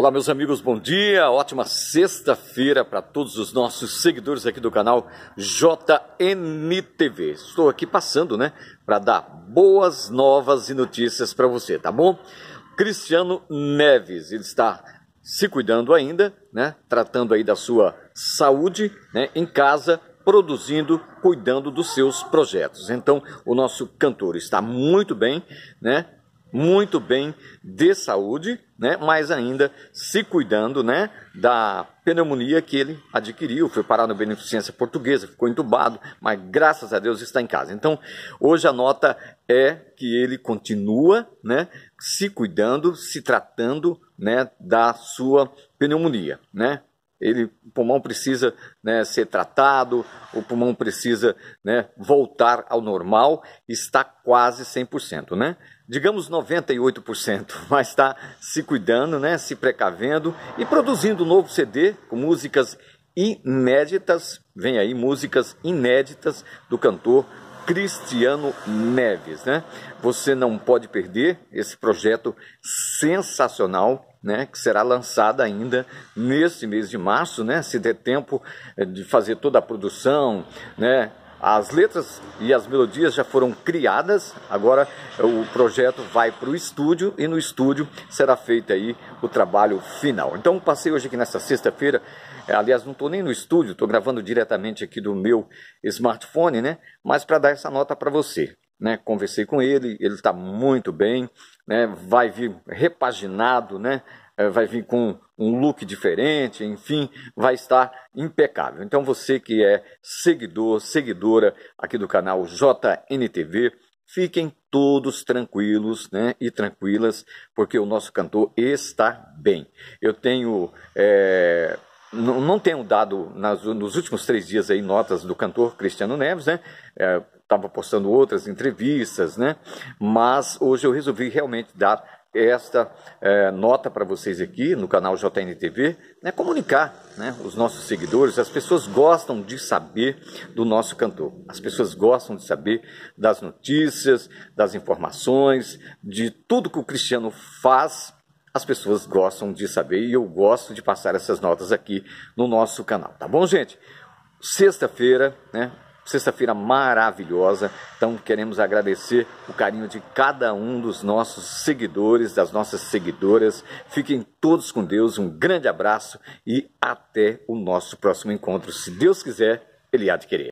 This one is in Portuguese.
Olá, meus amigos, bom dia. Ótima sexta-feira para todos os nossos seguidores aqui do canal JNTV. Estou aqui passando, né, para dar boas novas e notícias para você, tá bom? Cristiano Neves, ele está se cuidando ainda, né, tratando aí da sua saúde, né, em casa, produzindo, cuidando dos seus projetos. Então, o nosso cantor está muito bem, né? muito bem de saúde, né? Mas ainda se cuidando, né? Da pneumonia que ele adquiriu, foi parar no beneficência portuguesa, ficou entubado, mas graças a Deus está em casa. Então, hoje a nota é que ele continua, né? Se cuidando, se tratando, né? Da sua pneumonia, né? Ele, o pulmão precisa né, ser tratado, o pulmão precisa né, voltar ao normal, está quase 100%, né? digamos 98%, mas está se cuidando, né, se precavendo e produzindo um novo CD com músicas inéditas. Vem aí músicas inéditas do cantor Cristiano Neves, né? Você não pode perder esse projeto sensacional né, que será lançado ainda neste mês de março, né, se der tempo eh, de fazer toda a produção, né, as letras e as melodias já foram criadas, agora o projeto vai para o estúdio e no estúdio será feito aí o trabalho final. Então passei hoje aqui nesta sexta-feira, é, aliás não estou nem no estúdio, estou gravando diretamente aqui do meu smartphone, né? Mas para dar essa nota para você. Né, conversei com ele, ele está muito bem, né, vai vir repaginado, né, é, vai vir com um look diferente, enfim, vai estar impecável. Então você que é seguidor, seguidora aqui do canal JNTV, fiquem todos tranquilos né, e tranquilas, porque o nosso cantor está bem. Eu tenho. É, não tenho dado nas, nos últimos três dias aí notas do cantor Cristiano Neves, né? Estava é, postando outras entrevistas, né? Mas hoje eu resolvi realmente dar esta é, nota para vocês aqui no canal JNTV, né, comunicar né, os nossos seguidores. As pessoas gostam de saber do nosso cantor, as pessoas gostam de saber das notícias, das informações, de tudo que o Cristiano faz. As pessoas gostam de saber e eu gosto de passar essas notas aqui no nosso canal, tá bom, gente? Sexta-feira, né? Sexta-feira maravilhosa. Então queremos agradecer o carinho de cada um dos nossos seguidores, das nossas seguidoras. Fiquem todos com Deus. Um grande abraço e até o nosso próximo encontro, se Deus quiser, ele há de querer.